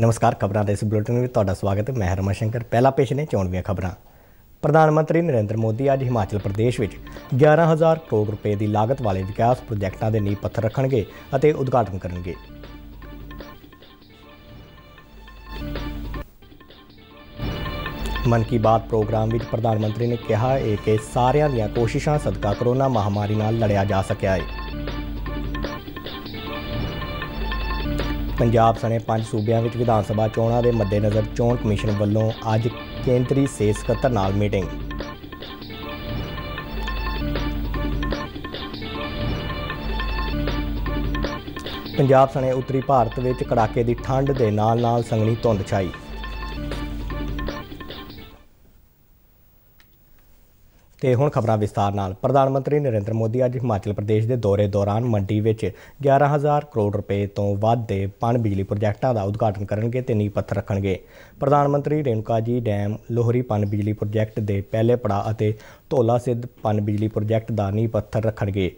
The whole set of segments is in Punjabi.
ਨਮਸਕਾਰ ਖਬਰਾਂ ਦੇ ਇਸ ਬੁਲੇਟਿਨ ਵਿੱਚ ਤੁਹਾਡਾ ਸਵਾਗਤ ਹੈ ਮੈਂ ਹਰਮਨ ਸ਼ੰਕਰ ਪਹਿਲਾ ਪੇਸ਼ ਨੇ ਚੋਣਵੀਆਂ ਖਬਰਾਂ ਪ੍ਰਧਾਨ ਮੰਤਰੀ ਨਰਿੰਦਰ ਮੋਦੀ ਅੱਜ ਹਿਮਾਚਲ ਪ੍ਰਦੇਸ਼ ਵਿੱਚ 11000 ਕਰੋੜ ਰੁਪਏ ਦੀ ਲਾਗਤ ਵਾਲੇ ਵਿਕਾਸ ਪ੍ਰੋਜੈਕਟਾਂ ਦੇ ਨੀਂਹ ਪੱਥਰ ਰੱਖਣਗੇ ਅਤੇ ਉਦਘਾਟਨ ਕਰਨਗੇ ਮਨ ਕੀ ਬਾਤ ਪ੍ਰੋਗਰਾਮ ਵਿੱਚ ਪ੍ਰਧਾਨ ਮੰਤਰੀ ਨੇ ਕਿਹਾ ਕਿ ਸਾਰਿਆਂ ਦੀਆਂ ਕੋਸ਼ਿਸ਼ਾਂ ਸਦਕਾ ਕਰੋਨਾ ਮਹਾਮਾਰੀ ਨਾਲ ਲੜਿਆ ਜਾ ਸਕਿਆ ਹੈ ਪੰਜਾਬ ਸਣੇ ਪੰਜ ਸੂਬਿਆਂ ਵਿੱਚ ਵਿਧਾਨ ਸਭਾ ਚੋਣਾਂ ਦੇ ਮੱਦੇਨਜ਼ਰ ਚੋਣ ਕਮਿਸ਼ਨ ਵੱਲੋਂ ਅੱਜ ਕੇਂਦਰੀ ਸਿਹਤ ਸਕੱਤਰ ਨਾਲ ਮੀਟਿੰਗ ਪੰਜਾਬ ਸਣੇ ਉੱਤਰੀ ਭਾਰਤ ਵਿੱਚ ਕੜਾਕੇ ਦੀ ਠੰਡ ਦੇ ਨਾਲ-ਨਾਲ ਸੰਘਣੀ ਧੁੰਦ ਛਾਈ ਤੇ ਹੁਣ ਖਬਰਾਂ ਵਿਸਤਾਰ ਨਾਲ ਪ੍ਰਧਾਨ ਮੰਤਰੀ ਨਰਿੰਦਰ ਮੋਦੀ ਅੱਜ ਹਿਮਾਚਲ ਪ੍ਰਦੇਸ਼ ਦੇ ਦੌਰੇ ਦੌਰਾਨ ਮੰਡੀ ਵਿੱਚ 11000 ਕਰੋੜ ਰੁਪਏ ਤੋਂ ਵੱਧ ਦੇ ਪਣ ਬਿਜਲੀ ਪ੍ਰੋਜੈਕਟਾਂ ਦਾ ਉਦਘਾਟਨ ਕਰਨਗੇ ਤੇ ਨੀਂਹ ਪੱਥਰ ਰੱਖਣਗੇ ਪ੍ਰਧਾਨ ਮੰਤਰੀ ਰੇਣੁਕਾ ਜੀ ਡੈਮ ਲੋਹਰੀ ਪਣ ਬਿਜਲੀ ਪ੍ਰੋਜੈਕਟ ਦੇ ਪਹਿਲੇ ਪੜਾਅ ਅਤੇ ਢੋਲਾ ਸਿੱਧ ਪਣ ਬਿਜਲੀ ਪ੍ਰੋਜੈਕਟ ਦਾ ਨੀਂਹ ਪੱਥਰ ਰੱਖਣਗੇ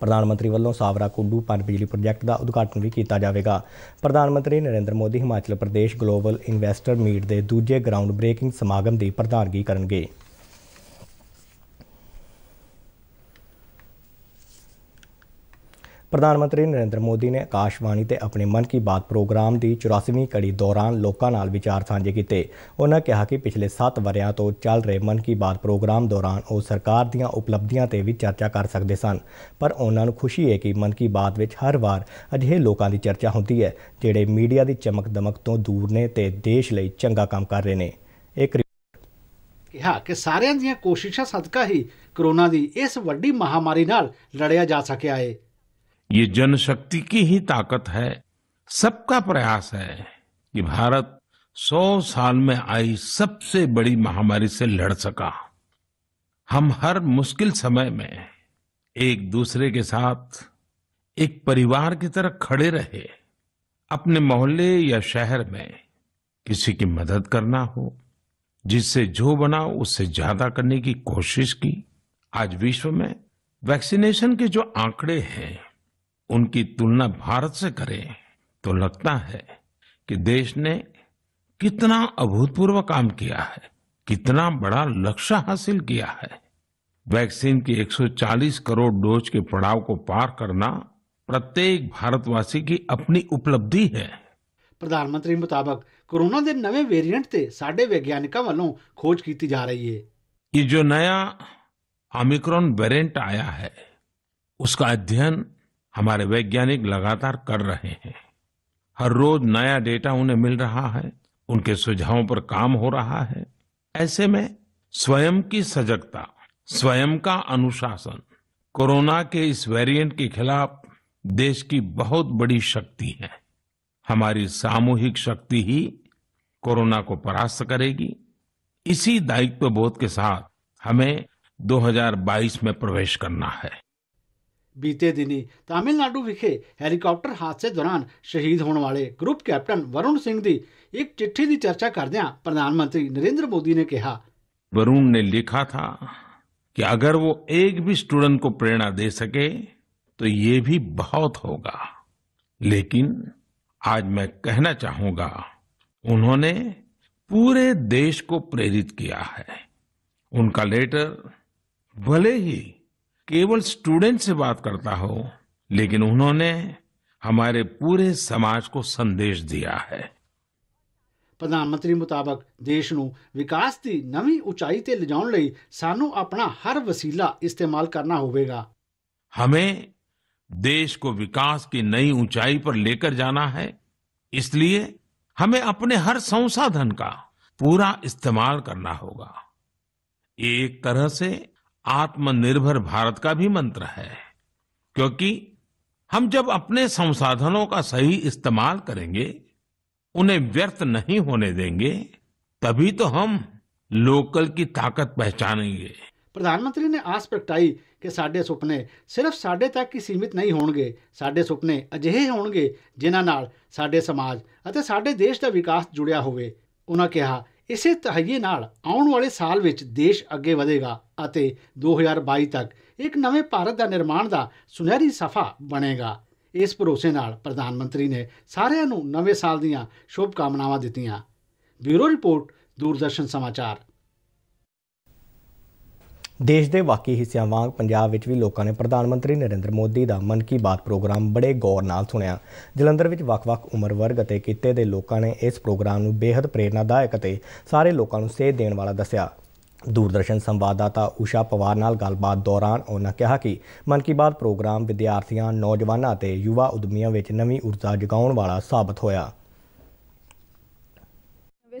ਪ੍ਰਧਾਨ ਮੰਤਰੀ ਵੱਲੋਂ ਸਾਵਰਾ ਕੁੱਡੂ ਪਨ ਬਿਜਲੀ ਪ੍ਰੋਜੈਕਟ ਦਾ ਉਦਘਾਟਨ ਵੀ ਕੀਤਾ ਜਾਵੇਗਾ ਪ੍ਰਧਾਨ ਮੰਤਰੀ Narendra Modi Himachal Pradesh global investor meet ਦੇ ਦੂਜੇ ਗਰਾਊਂਡ ਬ੍ਰੇਕਿੰਗ ਸਮਾਗਮ ਦੀ ਪ੍ਰਧਾਨਗੀ ਕਰਨਗੇ ਪ੍ਰਧਾਨ ਮੰਤਰੀ ਨਰਿੰਦਰ ਮੋਦੀ ਨੇ ਆਕਾਸ਼ਵਾਣੀ ਤੇ ਆਪਣੇ ਮਨ ਕੀ ਬਾਤ ਪ੍ਰੋਗਰਾਮ ਦੀ 84ਵੀਂ ਕੜੀ ਦੌਰਾਨ ਲੋਕਾਂ ਨਾਲ ਵਿਚਾਰ ਸਾਂਝੇ ਕੀਤੇ ਉਹਨਾਂ ਕਿਹਾ ਕਿ ਪਿਛਲੇ 7 ਵਰਿਆਂ ਤੋਂ ਚੱਲ ਰਹੇ ਮਨ ਕੀ ਬਾਤ ਪ੍ਰੋਗਰਾਮ ਦੌਰਾਨ ਉਹ ਸਰਕਾਰ ਦੀਆਂ ਉਪਲਬਧੀਆਂ ਤੇ ਵੀ ਚਰਚਾ ਕਰ ਸਕਦੇ ਸਨ ਪਰ ਉਹਨਾਂ ਨੂੰ ਖੁਸ਼ੀ ਹੈ ਕਿ ਮਨ ਕੀ ਬਾਤ ਵਿੱਚ ਹਰ ਵਾਰ ਅਜਿਹੇ ਲੋਕਾਂ ਦੀ ਚਰਚਾ ਹੁੰਦੀ ਹੈ ਜਿਹੜੇ ਮੀਡੀਆ ਦੀ ਚਮਕ ਦਮਕ ਤੋਂ ਦੂਰ ਨੇ ਤੇ ਦੇਸ਼ ਲਈ ਚੰਗਾ ਕੰਮ ਕਰ ਰਹੇ ਨੇ ਇੱਕ ਕਿਹਾ ਕਿ ਸਾਰਿਆਂ ਦੀਆਂ ਕੋਸ਼ਿਸ਼ਾਂ ਸਦਕਾ ਹੀ ਕਰੋਨਾ ਦੀ ਇਸ ਵੱਡੀ ਮਹਾਮਾਰੀ ਨਾਲ ਲੜਿਆ ਜਾ ਸਕਿਆ ਹੈ ये जनशक्ति की ही ताकत है सबका प्रयास है कि भारत सौ साल में आई सबसे बड़ी महामारी से लड़ सका हम हर मुश्किल समय में एक दूसरे के साथ एक परिवार की तरह खड़े रहे अपने मोहल्ले या शहर में किसी की मदद करना हो जिससे जो बना उससे ज्यादा करने की कोशिश की आज विश्व में वैक्सीनेशन के जो आंकड़े हैं उनकी तुलना भारत से करें तो लगता है कि देश ने कितना अभूतपूर्व काम किया है कितना बड़ा लक्ष्य हासिल किया है वैक्सीन की 140 करोड़ डोज के पड़ाव को पार करना प्रत्येक भारतवासी की अपनी उपलब्धि है प्रधानमंत्री मुताबिक कोरोना के नए वेरिएंट से साढ़े वैज्ञानिकों वालों खोज की जा रही है ये जो नया ओमिक्रॉन वेरिएंट आया है उसका अध्ययन हमारे वैज्ञानिक लगातार कर रहे हैं हर रोज नया डेटा उन्हें मिल रहा है उनके सुझावों पर काम हो रहा है ऐसे में स्वयं की सजगता स्वयं का अनुशासन कोरोना के इस वेरिएंट के खिलाफ देश की बहुत बड़ी शक्ति है हमारी सामूहिक शक्ति ही कोरोना को परास्त करेगी इसी दायित्व बोध के साथ हमें 2022 में प्रवेश करना है बीते दिन तमिलनाडु विखे हैलीकॉप्टर हादसे दौरान शहीद होने वाले ग्रुप कैप्टन वरुण सिंह की एक चिट्ठी की चर्चा करद प्रधानमंत्री नरेंद्र मोदी ने कहा वरुण ने लिखा था कि अगर वो एक भी स्टूडेंट को प्रेरणा दे सके तो ये भी बहुत होगा लेकिन आज मैं कहना चाहूंगा उन्होंने पूरे देश को प्रेरित किया है उनका लेटर भले ही केवल स्टूडेंट से बात करता हो लेकिन उन्होंने हमारे पूरे समाज को प्रधानमंत्री દિયા देश પ્રધાનમંત્રી विकास की વિકાસથી ऊंचाई ઊંચાઈ ले जाने ਲਈ सानू अपना हर वसीला इस्तेमाल करना ਹੋਵੇਗਾ हमें देश को विकास की नई ऊंचाई पर लेकर जाना है इसलिए हमें अपने हर संसाधन का पूरा इस्तेमाल करना होगा एक तरह से आत्मनिर्भर भारत का भी मंत्र है क्योंकि हम जब अपने संसाधनों का सही इस्तेमाल करेंगे उन्हें व्यर्थ नहीं होने देंगे तभी तो हम लोकल की ताकत पहचानेंगे प्रधानमंत्री ने आस प्रगटाई कि साढ़े सुपने सिर्फ साढ़े तक ही सीमित नहीं होंगे साढ़े सुपने ਅਜਿਹੇ ਹੋਣਗੇ ਜਿਨ੍ਹਾਂ साढ़े समाज और साढ़े देश का विकास जुड़िया ਜੁੜਿਆ ਹੋਵੇ ਉਹਨਾਂ ਇਸੇ ਤਹਈਏ ਨਾਲ ਆਉਣ ਵਾਲੇ ਸਾਲ ਵਿੱਚ ਦੇਸ਼ ਅੱਗੇ ਵਧੇਗਾ ਅਤੇ 2022 ਤੱਕ ਇੱਕ ਨਵੇਂ ਭਾਰਤ ਦਾ ਨਿਰਮਾਣ ਦਾ ਸੁਨਹਿਰੀ ਸਫਾ ਬਣੇਗਾ ਇਸ ਭਰੋਸੇ ਨਾਲ ਪ੍ਰਧਾਨ ਮੰਤਰੀ ਨੇ ਸਾਰਿਆਂ ਨੂੰ ਨਵੇਂ ਸਾਲ ਦੀਆਂ ਸ਼ੁਭ ਕਾਮਨਾਵਾਂ ਦਿੱਤੀਆਂ ਬਿਊਰੋ ਰਿਪੋਰਟ ਦੂਰਦਰਸ਼ਨ ਸਮਾਚਾਰ ਦੇਸ਼ ਦੇ ਬਾਕੀ ਹਿੱਸਿਆਂ ਵਾਂਗ ਪੰਜਾਬ ਵਿੱਚ ਵੀ ਲੋਕਾਂ ਨੇ ਪ੍ਰਧਾਨ ਮੰਤਰੀ ਨਰਿੰਦਰ ਮੋਦੀ ਦਾ ਮਨ ਕੀ ਬਾਤ ਪ੍ਰੋਗਰਾਮ ਬੜੇ ਗੌਰ ਨਾਲ ਸੁਣਿਆ ਜਲੰਧਰ ਵਿੱਚ ਵੱਖ-ਵੱਖ ਉਮਰ ਵਰਗ ਅਤੇ ਕਿੱਤੇ ਦੇ ਲੋਕਾਂ ਨੇ ਇਸ ਪ੍ਰੋਗਰਾਮ ਨੂੰ ਬੇਹੱਦ ਪ੍ਰੇਰਣਾਦਾਇਕ ਅਤੇ ਸਾਰੇ ਲੋਕਾਂ ਨੂੰ ਸੇਧ ਦੇਣ ਵਾਲਾ ਦੱਸਿਆ ਦੂਰਦਰਸ਼ਨ ਸੰਵਾਦਦਾਤਾ ਉਸ਼ਾ ਪਵਾਰ ਨਾਲ ਗੱਲਬਾਤ ਦੌਰਾਨ ਉਹਨਾਂ ਕਿਹਾ ਕਿ ਮਨ ਕੀ ਬਾਤ ਪ੍ਰੋਗਰਾਮ ਵਿਦਿਆਰਥੀਆਂ ਨੌਜਵਾਨਾਂ ਅਤੇ ਯੁਵਾ ਉਦਮੀਆਂ ਵਿੱਚ ਨਵੀਂ ਊਰਜਾ ਜਗਾਉਣ ਵਾਲਾ ਸਾਬਤ ਹੋਇਆ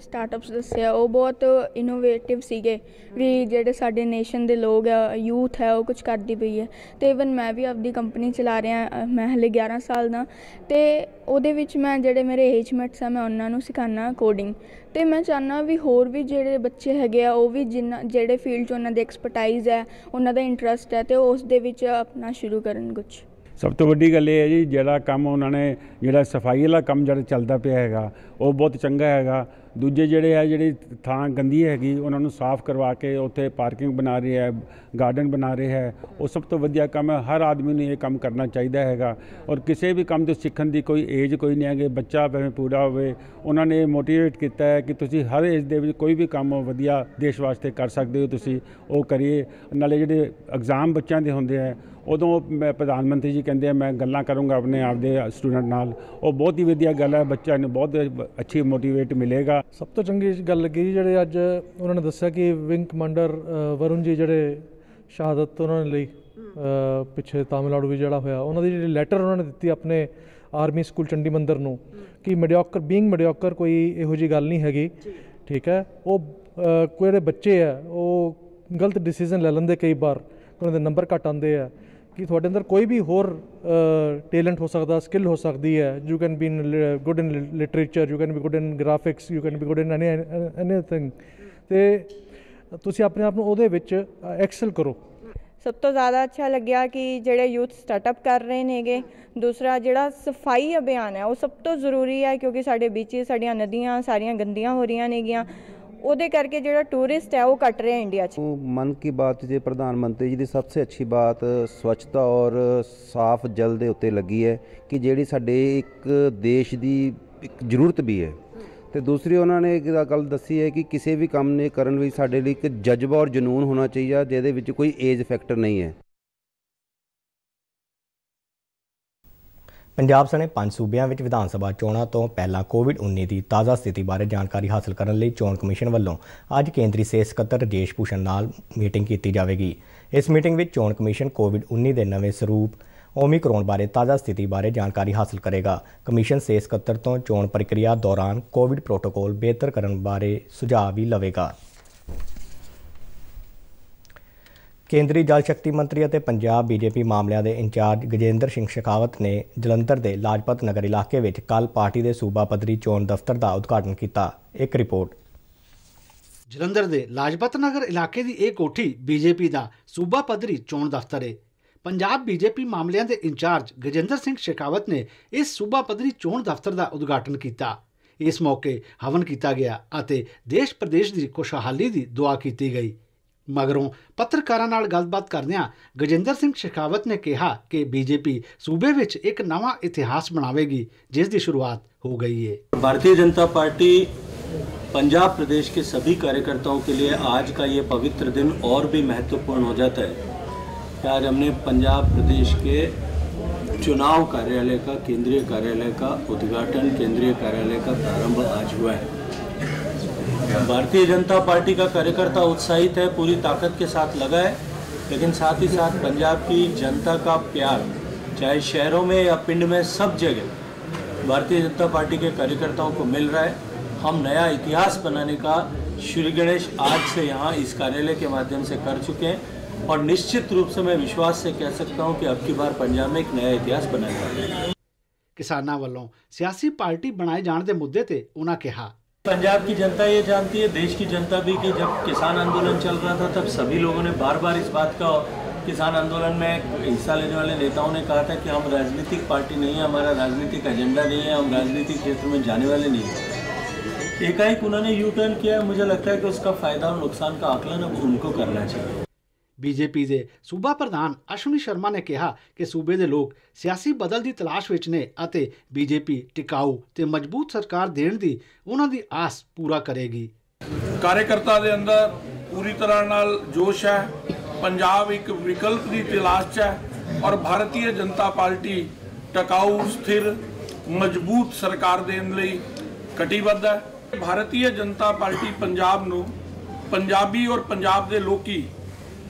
ਜਿਹੜੇ ਸਟਾਰਟਅਪਸ ਦੱਸਿਆ ਉਹ ਬਹੁਤ ਇਨੋਵੇਟਿਵ ਸੀਗੇ ਵੀ ਜਿਹੜੇ ਸਾਡੇ ਨੇਸ਼ਨ ਦੇ ਲੋਕ ਆ ਯੂਥ ਹੈ ਉਹ ਕੁਝ ਕਰਦੀ ਪਈ ਹੈ ਤੇ ਇਵਨ ਮੈਂ ਵੀ ਆਪਦੀ ਕੰਪਨੀ ਚਲਾ ਰਿਹਾ ਮੈਂ ਹਲੇ 11 ਸਾਲ ਦਾ ਤੇ ਉਹਦੇ ਵਿੱਚ ਮੈਂ ਜਿਹੜੇ ਮੇਰੇ ਏਜਮੈਂਟਸ ਆ ਮੈਂ ਉਹਨਾਂ ਨੂੰ ਸਿਖਾਣਾ ਕੋਡਿੰਗ ਤੇ ਮੈਂ ਚਾਹਨਾ ਵੀ ਹੋਰ ਵੀ ਜਿਹੜੇ ਬੱਚੇ ਹੈਗੇ ਆ ਉਹ ਵੀ ਜਿੰਨਾ ਜਿਹੜੇ ਫੀਲਡ 'ਚ ਉਹਨਾਂ ਦੇ ਐਕਸਪਰਟਾਈਜ਼ ਹੈ ਉਹਨਾਂ ਦਾ ਇੰਟਰਸਟ ਹੈ ਤੇ ਉਸ ਦੇ ਵਿੱਚ ਆਪਣਾ ਸ਼ੁਰੂ ਕਰਨ ਕੁਝ ਸਭ ਤੋਂ ਵੱਡੀ ਗੱਲ ਇਹ ਹੈ ਜੀ ਜਿਹੜਾ ਕੰਮ ਉਹਨਾਂ ਨੇ ਜਿਹੜਾ ਸਫਾਈ ਵਾਲਾ ਕੰਮ ਜਿਹੜਾ ਚੱਲਦਾ ਪਿਆ ਹੈਗਾ ਉਹ ਬਹੁਤ ਚੰਗਾ ਹੈਗਾ ਦੂਜੇ ਜਿਹੜੇ ਆ ਜਿਹੜੀ ਥਾਂ ਗੰਦੀ ਹੈਗੀ ਉਹਨਾਂ ਨੂੰ ਸਾਫ਼ ਕਰਵਾ ਕੇ ਉੱਥੇ ਪਾਰਕਿੰਗ ਬਣਾ ਰਹੇ ਹੈ ਗਾਰਡਨ ਬਣਾ ਰਹੇ ਹੈ ਉਹ ਸਭ ਤੋਂ ਵਧੀਆ ਕੰਮ ਹੈ ਹਰ ਆਦਮੀ ਨੂੰ ਇਹ ਕੰਮ ਕਰਨਾ ਚਾਹੀਦਾ ਹੈਗਾ ਔਰ ਕਿਸੇ ਵੀ ਕੰਮ ਤੋਂ ਸਿੱਖਣ ਦੀ ਕੋਈ ਏਜ ਕੋਈ ਨਹੀਂ ਹੈਗੇ ਬੱਚਾ ਭਾਵੇਂ ਪੂਰਾ ਹੋਵੇ ਉਹਨਾਂ ਨੇ ਮੋਟੀਵੇਟ ਕੀਤਾ ਹੈ ਕਿ ਤੁਸੀਂ ਹਰ ਏਜ ਦੇ ਵਿੱਚ ਕੋਈ ਵੀ ਕੰਮ ਵਧੀਆ ਦੇਸ਼ ਵਾਸਤੇ ਕਰ ਸਕਦੇ ਹੋ ਤੁਸੀਂ ਉਹ ਕਰੀਏ ਨਾਲੇ ਜਿਹੜੇ ਐਗਜ਼ਾਮ ਬੱਚਿਆਂ ਦੇ ਹੁੰਦੇ ਆ ਉਦੋਂ ਮੈਂ ਪ੍ਰਧਾਨ ਮੰਤਰੀ ਜੀ ਕਹਿੰਦੇ ਆ ਮੈਂ ਗੱਲਾਂ ਕਰੂੰਗਾ ਆਪਣੇ ਆਪ ਦੇ ਸਟੂਡੈਂਟ ਨਾਲ ਉਹ ਬਹੁਤ ਹੀ ਵਧੀਆ ਗੱਲ ਹੈ ਬੱਚਾ ਨੂੰ ਬਹੁਤ ਅੱਛੀ ਮੋਟੀਵੇਟ ਮਿਲੇਗਾ ਸਭ ਤੋਂ ਚੰਗੀ ਗੱਲ ਲੱਗੀ ਜਿਹੜੇ ਅੱਜ ਉਹਨਾਂ ਨੇ ਦੱਸਿਆ ਕਿ ਵਿੰਗ ਕਮਾਂਡਰ ਵਰੁਣ ਜੀ ਜਿਹੜੇ ਸ਼ਹਾਦਤ ਉਹਨਾਂ ਨੇ ਲਈ ਪਿੱਛੇ ਤਾਮਿਲਨਾਡੂ ਵੀ ਜਿਹੜਾ ਹੋਇਆ ਉਹਨਾਂ ਦੀ ਜਿਹੜੀ ਲੈਟਰ ਉਹਨਾਂ ਨੇ ਦਿੱਤੀ ਆਪਣੇ ਆਰਮੀ ਸਕੂਲ ਚੰਡੀ ਮੰਦਰ ਨੂੰ ਕਿ ਮੀਡੀਓਕਰ ਬੀਇੰਗ ਮੀਡੀਓਕਰ ਕੋਈ ਇਹੋ ਜੀ ਗੱਲ ਨਹੀਂ ਹੈਗੀ ਠੀਕ ਹੈ ਉਹ ਕੋਈ ਜਿਹੜੇ ਬੱਚੇ ਆ ਉਹ ਗਲਤ ਡਿਸੀਜਨ ਲੈ ਲੈਂਦੇ ਕਈ ਵਾਰ ਉਹਨਾਂ ਦੇ ਨੰਬਰ ਘਟ ਆਉਂਦੇ ਆ ਕਿ ਤੁਹਾਡੇ ਅੰਦਰ ਕੋਈ ਵੀ ਹੋਰ ਟੈਲੈਂਟ ਹੋ ਸਕਦਾ ਸਕਿੱਲ ਹੋ ਸਕਦੀ ਹੈ you can be good in literature you can be good in graphics you can be good in any anything ਤੇ ਤੁਸੀਂ ਆਪਣੇ ਆਪ ਨੂੰ ਉਹਦੇ ਵਿੱਚ ਐਕਸਲ ਕਰੋ ਸਭ ਤੋਂ ਜ਼ਿਆਦਾ ਅੱਛਾ ਲੱਗਿਆ ਕਿ ਜਿਹੜੇ ਯੂਥ ਸਟਾਰਟਅਪ ਕਰ ਰਹੇ ਨੇਗੇ ਦੂਸਰਾ ਜਿਹੜਾ ਸਫਾਈ ਅਭਿਆਨ ਹੈ ਉਹ ਸਭ ਤੋਂ ਜ਼ਰੂਰੀ ਹੈ ਕਿਉਂਕਿ ਸਾਡੇ ਵਿੱਚ ਸਾਡੀਆਂ ਨਦੀਆਂ ਸਾਰੀਆਂ ਗੰਦੀਆਂ ਹੋ ਰਹੀਆਂ ਨੇਗੀਆਂ ਉਹਦੇ ਕਰਕੇ ਜਿਹੜਾ ਟੂਰਿਸਟ ਹੈ ਉਹ ਘਟ ਰਿਹਾ ਇੰਡੀਆ 'ਚ ਮਨ ਕੀ ਬਾਤ ਜੇ ਪ੍ਰਧਾਨ ਮੰਤਰੀ ਜੀ ਦੀ ਸਭ ਤੋਂ ਅੱਛੀ ਬਾਤ ਸਵੱਛਤਾ ਔਰ ਸਾਫ਼ ਜਲ ਦੇ ਉੱਤੇ ਲੱਗੀ ਹੈ ਕਿ ਜਿਹੜੀ ਸਾਡੇ ਇੱਕ ਦੇਸ਼ ਦੀ ਇੱਕ ਜ਼ਰੂਰਤ ਵੀ ਹੈ ਤੇ ਦੂਸਰੀ ਉਹਨਾਂ ਨੇ ਇੱਕ ਗੱਲ ਦੱਸੀ ਹੈ ਕਿ ਕਿਸੇ ਵੀ ਕੰਮ ਨੇ ਕਰਨ ਲਈ ਸਾਡੇ ਲਈ ਇੱਕ ਜਜ਼ਬਾ ਔਰ ਜਨੂਨ ਹੋਣਾ ਚਾਹੀਦਾ ਜਿਹਦੇ ਵਿੱਚ ਕੋਈ ਏਜ ਫੈਕਟਰ ਨਹੀਂ ਹੈ ਪੰਜਾਬ ਸਣੇ ਪੰਜ ਸੂਬਿਆਂ ਵਿੱਚ ਵਿਧਾਨ ਸਭਾ ਚੋਣਾਂ ਤੋਂ ਪਹਿਲਾਂ ਕੋਵਿਡ-19 ਦੀ ਤਾਜ਼ਾ ਸਥਿਤੀ ਬਾਰੇ ਜਾਣਕਾਰੀ ਹਾਸਲ ਕਰਨ ਲਈ ਚੋਣ ਕਮਿਸ਼ਨ ਵੱਲੋਂ ਅੱਜ ਕੇਂਦਰੀ ਸਿਹਤ ਸਕੱਤਰ ਰਜੇਸ਼ ਭੂਸ਼ਣ ਨਾਲ ਮੀਟਿੰਗ ਕੀਤੀ ਜਾਵੇਗੀ ਇਸ ਮੀਟਿੰਗ ਵਿੱਚ ਚੋਣ ਕਮਿਸ਼ਨ ਕੋਵਿਡ-19 ਦੇ ਨਵੇਂ ਸਰੂਪ ਓਮਿਕਰੋਨ ਬਾਰੇ ਤਾਜ਼ਾ ਸਥਿਤੀ ਬਾਰੇ ਜਾਣਕਾਰੀ ਹਾਸਲ ਕਰੇਗਾ ਕਮਿਸ਼ਨ ਸਿਹਤ ਸਕੱਤਰ ਤੋਂ ਚੋਣ ਪ੍ਰਕਿਰਿਆ ਦੌਰਾਨ ਕੋਵਿਡ ਪ੍ਰੋਟੋਕੋਲ ਬਿਹਤਰ ਕਰਨ ਬਾਰੇ ਸੁਝਾਅ ਵੀ ਲਵੇਗਾ ਕੇਂਦਰੀ ਜਲ ਸ਼ਕਤੀ ਮੰਤਰੀ ਅਤੇ ਪੰਜਾਬ ਬੀਜੇਪੀ ਮਾਮਲਿਆਂ ਦੇ ਇੰਚਾਰਜ ਗਜੇਂਦਰ ਸਿੰਘ ਸ਼ੇਖਾਵਤ ਨੇ ਜਲੰਧਰ ਦੇ ਲਾਜਪਤ ਨਗਰ ਇਲਾਕੇ ਵਿੱਚ ਕੱਲ ਪਾਰਟੀ ਦੇ ਸੂਬਾ ਪੱਧਰੀ ਚੋਣ ਦਫ਼ਤਰ ਦਾ ਉਦਘਾਟਨ ਕੀਤਾ ਇੱਕ ਰਿਪੋਰਟ ਜਲੰਧਰ ਦੇ ਲਾਜਪਤ ਨਗਰ ਇਲਾਕੇ ਦੀ ਇਹ ਕੋਠੀ ਬੀਜੇਪੀ ਦਾ ਸੂਬਾ ਪੱਧਰੀ ਚੋਣ ਦਫ਼ਤਰ ਹੈ ਪੰਜਾਬ ਬੀਜੇਪੀ ਮਾਮਲਿਆਂ ਦੇ ਇੰਚਾਰਜ ਗਜੇਂਦਰ ਸਿੰਘ ਸ਼ੇਖਾਵਤ ਨੇ ਇਸ ਸੂਬਾ ਪੱਧਰੀ ਚੋਣ ਦਫ਼ਤਰ ਦਾ ਉਦਘਾਟਨ ਕੀਤਾ ਇਸ ਮੌਕੇ ਹਵਨ ਕੀਤਾ ਗਿਆ ਅਤੇ ਦੇਸ਼ ਪ੍ਰਦੇਸ਼ ਦੀ ਖੁਸ਼ਹਾਲੀ ਦੀ ਦੁਆ ਕੀਤੀ ਗਈ मगरों पत्रकार ਨਾਲ ਗੱਲਬਾਤ ਕਰਦਿਆਂ ਗਜਿੰਦਰ ਸਿੰਘ ਸ਼ੇਖਾਵਤ ਨੇ ਕਿਹਾ ਕਿ ਬੀਜੇਪੀ ਸੂਬੇ ਵਿੱਚ ਇੱਕ ਨਵਾਂ ਇਤਿਹਾਸ ਬਣਾਵੇਗੀ ਜਿਸ हो गई है भारतीय जनता पार्टी पंजाब प्रदेश के सभी कार्यकर्ताओं के लिए आज का ये पवित्र दिन और भी महत्वपूर्ण हो जाता है आज हमने पंजाब प्रदेश के चुनाव कार्यालय का केंद्रीय कार्यालय का उद्घाटन केंद्रीय कार्यालय का प्रारंभ आज हुआ है भारतीय जनता पार्टी का कार्यकर्ता उत्साहित है पूरी ताकत के साथ लगा है लेकिन साथ ही साथ पंजाब की जनता का प्यार चाहे शहरों में या पिंड में सब जगह भारतीय जनता पार्टी के कार्यकर्ताओं को मिल रहा है हम नया इतिहास बनाने का श्री गणेश आज से यहाँ इस कार्यालय के माध्यम से कर चुके हैं और निश्चित रूप से मैं विश्वास से कह सकता हूँ कि अब की बार पंजाब में एक नया इतिहास बनाया जाएगा किसान वालों सियासी पार्टी बनाए जाने के मुद्दे से उन्होंने कहा पंजाब की जनता ये जानती है देश की जनता भी कि जब किसान आंदोलन चल रहा था तब सभी लोगों ने बार बार इस बात का किसान आंदोलन में हिस्सा लेने वाले नेताओं ने कहा था कि हम राजनीतिक पार्टी नहीं है हमारा राजनीतिक एजेंडा नहीं है हम राजनीतिक क्षेत्र में जाने वाले नहीं हैं एकाएक उन्होंने यू टर्न किया मुझे लगता है कि उसका फ़ायदा और नुकसान का आकलन अब उनको करना चाहिए ਬੀਜੇਪੀ ਦੇ ਸੂਬਾ ਪ੍ਰਧਾਨ ਅਸ਼ਵਨੀ ਸ਼ਰਮਾ ਨੇ ਕਿਹਾ ਕਿ ਸੂਬੇ ਦੇ ਲੋਕ ਸਿਆਸੀ ਬਦਲ ਦੀ ਤਲਾਸ਼ ਵਿੱਚ ਨੇ ਅਤੇ ਬੀਜੇਪੀ ਟਿਕਾਊ ਤੇ ਮਜ਼ਬੂਤ ਸਰਕਾਰ ਦੇਣ ਦੀ ਉਹਨਾਂ ਦੀ ਆਸ ਪੂਰਾ ਕਰੇਗੀ ਕਾਰਜਕਰਤਾ ਦੇ ਅੰਦਰ ਪੂਰੀ ਤਰ੍ਹਾਂ ਨਾਲ ਜੋਸ਼ ਹੈ ਪੰਜਾਬ ਇੱਕ ਵਿਕਲਪ ਦੀ ਤਲਾਸ਼ 'ਚ ਹੈ ਔਰ ਭਾਰਤੀ ਜਨਤਾ ਪਾਰਟੀ ਟਿਕਾਊ ਸਥਿਰ ਮਜ਼ਬੂਤ ਸਰਕਾਰ ਦੇਣ ਲਈ ਕਟੀਬੱਧ ਹੈ ਭਾਰਤੀ ਜਨਤਾ ਪਾਰਟੀ ਪੰਜਾਬ ਨੂੰ ਪੰਜਾਬੀ ਔਰ ਪੰਜਾਬ ਦੇ ਲੋਕੀ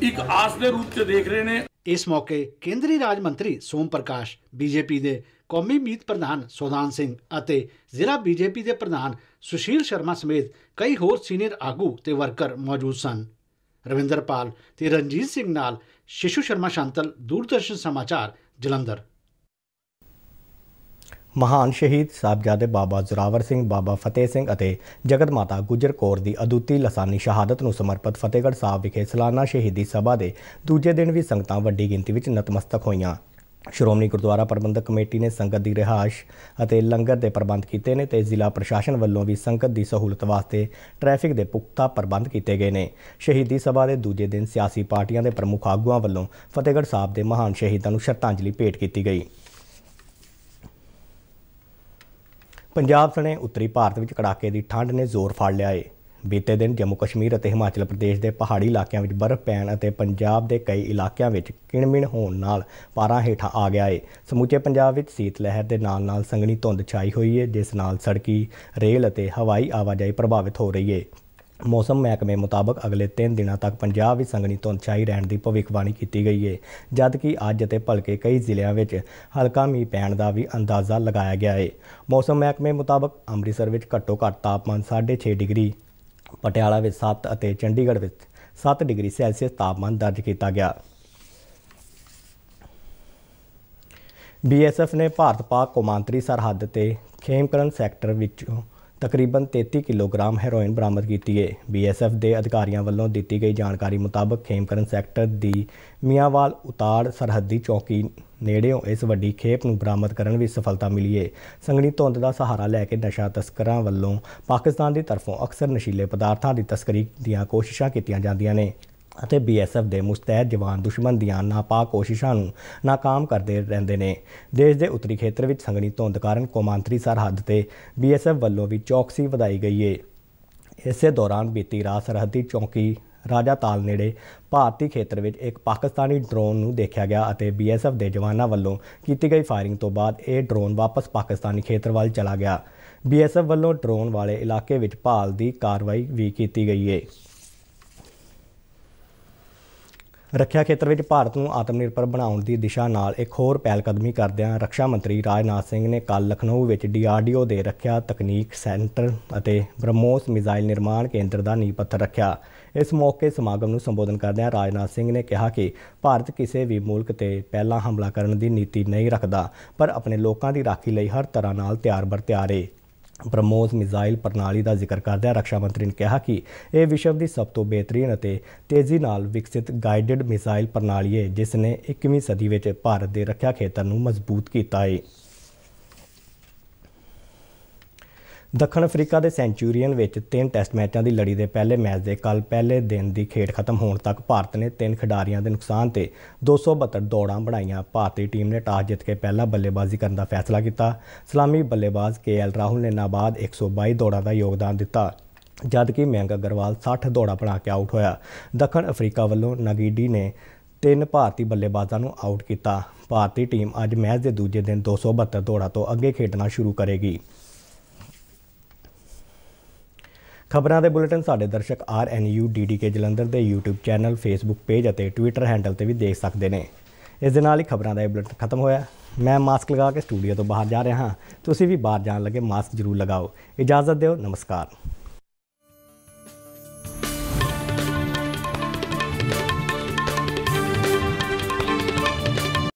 ਇੱਕ ਆਸ ਦੇ ਰੂਪ 'ਚ ਦੇਖ ਰਹੇ ਨੇ ਇਸ ਮੌਕੇ ਕੇਂਦਰੀ ਰਾਜ ਮੰਤਰੀ ਸੋਮ ਪ੍ਰਕਾਸ਼ ਬੀਜੇਪੀ ਦੇ ਕੌਮੀ ਮੀਤ ਪ੍ਰਧਾਨ ਸੋਦਾਨ ਸਿੰਘ ਅਤੇ ਜ਼ਿਲ੍ਹਾ ਬੀਜੇਪੀ ਦੇ ਪ੍ਰਧਾਨ ਸੁਸ਼ੀਲ ਸ਼ਰਮਾ ਸਮੇਤ ਕਈ ਹੋਰ ਸੀਨੀਅਰ ਆਗੂ ਤੇ ਵਰਕਰ ਮੌਜੂਦ ਸਨ ਰਵਿੰਦਰਪਾਲ ਤੇ ਰਣਜੀਤ ਸਿੰਘ ਨਾਲ ਸ਼ਿਸ਼ੂ ਸ਼ਰਮਾ ਸ਼ਾਂਤਲ ਦੂਰਦਰਸ਼ਨ ਸਮਾਚਾਰ ਜਲੰਧਰ ਮਹਾਨ ਸ਼ਹੀਦ ਸਾਬਜਾਦੇ ਬਾਬਾ ਜ਼ਰਾਵਰ ਸਿੰਘ ਬਾਬਾ ਫਤਿਹ ਸਿੰਘ ਅਤੇ ਜਗਤ ਮਾਤਾ ਗੁਜਰ ਕੌਰ ਦੀ ਅਦੁੱਤੀ ਲਸਾਨੀ ਸ਼ਹਾਦਤ ਨੂੰ ਸਮਰਪਿਤ ਫਤਿਹਗੜ ਸਾਹਿਬ ਵਿਖੇ ਸਲਾਨਾ ਸ਼ਹੀਦੀ ਸਭਾ ਦੇ ਦੂਜੇ ਦਿਨ ਵੀ ਸੰਗਤਾਂ ਵੱਡੀ ਗਿਣਤੀ ਵਿੱਚ ਨਤਮਸਤਕ ਹੋਈਆਂ ਸ਼੍ਰੋਮਣੀ ਗੁਰਦੁਆਰਾ ਪ੍ਰਬੰਧਕ ਕਮੇਟੀ ਨੇ ਸੰਗਤ ਦੀ ਰਿਹਾਸ਼ ਅਤੇ ਲੰਗਰ ਦੇ ਪ੍ਰਬੰਧ ਕੀਤੇ ਨੇ ਤੇ ਜ਼ਿਲ੍ਹਾ ਪ੍ਰਸ਼ਾਸਨ ਵੱਲੋਂ ਵੀ ਸੰਗਤ ਦੀ ਸਹੂਲਤ ਵਾਸਤੇ ਟ੍ਰੈਫਿਕ ਦੇ ਪੁਖਤਾ ਪ੍ਰਬੰਧ ਕੀਤੇ ਗਏ ਨੇ ਸ਼ਹੀਦੀ ਸਭਾ ਦੇ ਦੂਜੇ ਦਿਨ ਸਿਆਸੀ ਪਾਰਟੀਆਂ ਦੇ ਪ੍ਰਮੁੱਖ ਆਗੂਆਂ ਵੱਲੋਂ ਫਤਿਹਗੜ੍ਹ ਸਾਹਿਬ ਦੇ ਮਹਾਨ ਸ਼ਹੀਦਾਂ ਨੂੰ ਸ਼ਰਧਾਂਜਲੀ ਭੇਟ ਕੀਤੀ ਗਈ ਪੰਜਾਬ ਸਣੇ ਉੱਤਰੀ ਭਾਰਤ ਵਿੱਚ ਕੜਾਕੇ ਦੀ ਠੰਡ ਨੇ ਜ਼ੋਰ ਫੜ ਲਿਆ ਏ ਬੀਤੇ ਦਿਨ ਜੰਮੂ ਕਸ਼ਮੀਰ ਅਤੇ ਹਿਮਾਚਲ ਪ੍ਰਦੇਸ਼ ਦੇ ਪਹਾੜੀ ਇਲਾਕਿਆਂ ਵਿੱਚ ਬਰਫ਼ ਪੈਣ ਅਤੇ ਪੰਜਾਬ ਦੇ ਕਈ ਇਲਾਕਿਆਂ ਵਿੱਚ ਕਿਣਮਿਣ ਹੋਣ ਨਾਲ ਪਾਰਾ ਹੇਠਾਂ ਆ ਗਿਆ ਏ ਸਮੁੱਚੇ ਪੰਜਾਬ ਵਿੱਚ ਸੀਤ ਲਹਿਰ ਦੇ ਨਾਲ-ਨਾਲ ਸੰਘਣੀ ਧੁੰਦ ਛਾਈ ਹੋਈ ਏ ਜਿਸ ਨਾਲ ਸੜਕੀ ਰੇਲ ਅਤੇ ਹਵਾਈ ਆਵਾਜਾਈ ਪ੍ਰਭਾਵਿਤ ਹੋ ਰਹੀ ਏ ਮੌਸਮ ਮਹਿਕਮੇ ਮੁਤਾਬਕ ਅਗਲੇ 3 ਦਿਨਾਂ ਤੱਕ ਪੰਜਾਬ ਵਿੱਚ ਸੰਘਣੀ ਧੁੰਦ ਛਾਈ ਰਹਿਣ ਦੀ ਭਵਿੱਖਬਾਣੀ ਕੀਤੀ ਗਈ ਹੈ ਜਦਕਿ ਅੱਜ ਅਤੇ ਭਲਕੇ ਕਈ ਜ਼ਿਲ੍ਹਿਆਂ ਵਿੱਚ ਹਲਕਾ ਮੀਂਹ ਪੈਣ ਦਾ ਵੀ ਅੰਦਾਜ਼ਾ ਲਗਾਇਆ ਗਿਆ ਹੈ ਮੌਸਮ ਮਹਿਕਮੇ ਮੁਤਾਬਕ ਅੰਮ੍ਰਿਤਸਰ ਵਿੱਚ ਘੱਟੋ ਘੱਟ ਤਾਪਮਾਨ 6.5 ਡਿਗਰੀ ਪਟਿਆਲਾ ਵਿੱਚ 7 ਅਤੇ ਚੰਡੀਗੜ੍ਹ ਵਿੱਚ 7 ਡਿਗਰੀ ਸੈਲਸੀਅਸ ਤਾਪਮਾਨ ਦਰਜ ਕੀਤਾ ਗਿਆ ਬੀਐਸਐਫ ਨੇ ਭਾਰਤ-ਪਾਕ ਕੌਮਾਂਤਰੀ ਸਰਹੱਦ ਤੇ ਖੇਮਕਰਨ ਸੈਕਟਰ ਵਿੱਚੋਂ ਤਕਰੀਬਨ 33 ਕਿਲੋਗ੍ਰਾਮ ਹੈਰੋਇਨ ਬਰਾਮਦ ਕੀਤੀ ਹੈ ਬੀਐਸਐਫ ਦੇ ਅਧਿਕਾਰੀਆਂ ਵੱਲੋਂ ਦਿੱਤੀ ਗਈ ਜਾਣਕਾਰੀ ਮੁਤਾਬਕ ਖੇਮਕਰਨ ਸੈਕਟਰ ਦੀ ਮੀਆਂਵਾਲ ਉਤਾੜ ਸਰਹੱਦੀ ਚੌਕੀ ਨੇੜਿਓਂ ਇਸ ਵੱਡੀ ਖੇਪ ਨੂੰ ਬਰਾਮਦ ਕਰਨ ਵਿੱਚ ਸਫਲਤਾ ਮਿਲੀ ਹੈ ਸੰਗਣੀ ਧੁੰਦ ਦਾ ਸਹਾਰਾ ਲੈ ਕੇ ਨਸ਼ਾ ਤਸਕਰਾਂ ਵੱਲੋਂ ਪਾਕਿਸਤਾਨ ਦੀ ਤਰਫੋਂ ਅਕਸਰ ਨਸ਼ੀਲੇ ਪਦਾਰਥਾਂ ਦੀ ਤਸਕਰੀ ਦੀਆਂ ਕੋਸ਼ਿਸ਼ਾਂ ਕੀਤੀਆਂ ਜਾਂਦੀਆਂ ਨੇ ਅਤੇ ਬੀਐਸਐਫ ਦੇ ਮੁਸਤੈਦ ਜਵਾਨ ਦੁਸ਼ਮਣ ਦੀਆਂ ਨਾਪਾਕ ਕੋਸ਼ਿਸ਼ਾਂ ਨੂੰ ناکਾਮ ਕਰਦੇ ਰਹਿੰਦੇ ਨੇ ਦੇਸ਼ ਦੇ ਉੱਤਰੀ ਖੇਤਰ ਵਿੱਚ ਸੰਘਣੀ ਧੁੰਦ ਕਾਰਨ ਕੋਮਾਂਤਰੀ ਸਰਹੱਦ ਤੇ ਬੀਐਸਐਫ ਵੱਲੋਂ ਵੀ ਚੌਕਸੀ ਵਧਾਈ ਗਈ ਹੈ ਇਸੇ ਦੌਰਾਨ ਬੀਤੀ ਰਾਤ ਸਰਹੱਦੀ ਚੌਕੀ ਰਾਜਾ ਤਾਲ ਨੇੜੇ ਭਾਰਤੀ ਖੇਤਰ ਵਿੱਚ ਇੱਕ ਪਾਕਿਸਤਾਨੀ ਡਰੋਨ ਨੂੰ ਦੇਖਿਆ ਗਿਆ ਅਤੇ ਬੀਐਸਐਫ ਦੇ ਜਵਾਨਾਂ ਵੱਲੋਂ ਕੀਤੀ ਗਈ ਫਾਇਰਿੰਗ ਤੋਂ ਬਾਅਦ ਇਹ ਡਰੋਨ ਵਾਪਸ ਪਾਕਿਸਤਾਨੀ ਖੇਤਰ ਵੱਲ ਚਲਾ ਗਿਆ ਬੀਐਸਐਫ ਵੱਲੋਂ ਡਰੋਨ ਵਾਲੇ ਇਲਾਕੇ ਵਿੱਚ ਭਾਲ ਦੀ ਕਾਰਵਾਈ ਵੀ ਕੀਤੀ ਗਈ ਹੈ ਰੱਖਿਆ ਖੇਤਰ ਵਿੱਚ ਭਾਰਤ ਨੂੰ ਆਤਮ ਨਿਰਭਰ ਬਣਾਉਣ ਦੀ ਦਿਸ਼ਾ ਨਾਲ ਇੱਕ ਹੋਰ ਪਹਿਲਕਦਮੀ ਕਰਦਿਆਂ ਰੱਖਿਆ ਮੰਤਰੀ ਰਾਜਨਾਥ ਸਿੰਘ ਨੇ ਕੱਲ ਲਖਨਊ ਵਿੱਚ ਡੀਆਰਡੀਓ ਦੇ ਰੱਖਿਆ ਤਕਨੀਕ ਸੈਂਟਰ ਅਤੇ ਬ੍ਰਹਮੋਸ ਮਿਜ਼ਾਈਲ ਨਿਰਮਾਣ ਕੇਂਦਰ ਦਾ ਨੀਂਹ ਪੱਥਰ ਰੱਖਿਆ ਇਸ ਮੌਕੇ ਸਮਾਗਮ ਨੂੰ ਸੰਬੋਧਨ ਕਰਦਿਆਂ ਰਾਜਨਾਥ ਸਿੰਘ ਨੇ ਕਿਹਾ ਕਿ ਭਾਰਤ ਕਿਸੇ ਵੀ ਮੁਲਕ ਤੇ ਪਹਿਲਾ ਹਮਲਾ ਕਰਨ ਦੀ ਨੀਤੀ ਨਹੀਂ ਰੱਖਦਾ ਪਰ ਆਪਣੇ ਲੋਕਾਂ ਦੀ ਰਾਖੀ ਲਈ ਹਰ ਤਰ੍ਹਾਂ ਨਾਲ ਤਿਆਰ ਬਰ ਤਿਆਰ ਹੈ ਬ੍ਰਹਮੋਸ ਮਿਜ਼ਾਈਲ ਪ੍ਰਣਾਲੀ ਦਾ ਜ਼ਿਕਰ ਕਰਦਿਆਂ ਰੱਖਿਆ ਮੰਤਰੀ ਨੇ ਕਿਹਾ ਕਿ ਇਹ ਵਿਸ਼ਵ ਦੀ ਸਭ ਤੋਂ ਬਿਹਤਰੀਨ ਅਤੇ ਤੇਜ਼ੀ ਨਾਲ ਵਿਕਸਿਤ ਗਾਈਡਡ ਮਿਜ਼ਾਈਲ ਪ੍ਰਣਾਲੀ ਹੈ ਜਿਸ ਨੇ 21ਵੀਂ ਸਦੀ ਵਿੱਚ ਭਾਰਤ ਦੇ ਰੱਖਿਆ ਖੇਤਰ ਨੂੰ ਮਜ਼ਬੂਤ ਕੀਤਾ ਹੈ ਦੱਖਣ ਅਫਰੀਕਾ ਦੇ ਸੈਂਚੂਰੀਅਨ ਵਿੱਚ ਤਿੰਨ ਟੈਸਟ ਮੈਚਾਂ ਦੀ ਲੜੀ ਦੇ ਪਹਿਲੇ ਮੈਚ ਦੇ ਕੱਲ ਪਹਿਲੇ ਦਿਨ ਦੀ ਖੇਡ ਖਤਮ ਹੋਣ ਤੱਕ ਭਾਰਤ ਨੇ ਤਿੰਨ ਖਿਡਾਰੀਆਂ ਦੇ ਨੁਕਸਾਨ ਤੇ 272 ਦੌੜਾਂ ਬਣਾਈਆਂ ਭਾਰਤੀ ਟੀਮ ਨੇ ਟਾਸ ਜਿੱਤ ਕੇ ਪਹਿਲਾ ਬੱਲੇਬਾਜ਼ੀ ਕਰਨ ਦਾ ਫੈਸਲਾ ਕੀਤਾ ਸਲਾਮੀ ਬੱਲੇਬਾਜ਼ ਕੇਐਲ ਰਾਹੁਲ ਨੇ ਨਾਬਾਦ 122 ਦੌੜਾਂ ਦਾ ਯੋਗਦਾਨ ਦਿੱਤਾ ਜਦਕਿ ਮਿਆਂਗ ਅਗਰਵਾਲ 60 ਦੌੜਾਂ ਬਣਾ ਕੇ ਆਊਟ ਹੋਇਆ ਦੱਖਣ ਅਫਰੀਕਾ ਵੱਲੋਂ ਨਗੀਡੀ ਨੇ ਤਿੰਨ ਭਾਰਤੀ ਬੱਲੇਬਾਜ਼ਾਂ ਨੂੰ ਆਊਟ ਕੀਤਾ ਭਾਰਤੀ ਟੀਮ ਅੱਜ ਮੈਚ ਦੇ ਦੂਜੇ ਦਿਨ 272 ਦੌੜਾਂ ਤੋਂ ਅੱਗੇ ਖੇਡਣਾ ਸ਼ੁਰੂ ਕਰੇਗੀ ਖਬਰਾਂ ਦੇ ਬੁਲੇਟਿਨ ਸਾਡੇ ਦਰਸ਼ਕ RNU DDK ਜਲੰਧਰ ਦੇ YouTube ਚੈਨਲ Facebook ਪੇਜ ਅਤੇ Twitter ਹੈਂਡਲ ਤੇ ਵੀ ਦੇਖ ਸਕਦੇ ਨੇ ਇਸ ਦੇ ਨਾਲ ਹੀ ਖਬਰਾਂ ਦਾ ਇਹ ਬੁਲੇਟਿਨ ਖਤਮ ਹੋਇਆ ਮੈਂ ਮਾਸਕ ਲਗਾ ਕੇ ਸਟੂਡੀਓ ਤੋਂ ਬਾਹਰ ਜਾ ਰਿਹਾ ਹਾਂ ਤੁਸੀਂ ਵੀ ਬਾਹਰ ਜਾਣ ਲੱਗੇ ਮਾਸਕ ਜ਼ਰੂਰ ਲਗਾਓ ਇਜਾਜ਼ਤ ਦਿਓ ਨਮਸਕਾਰ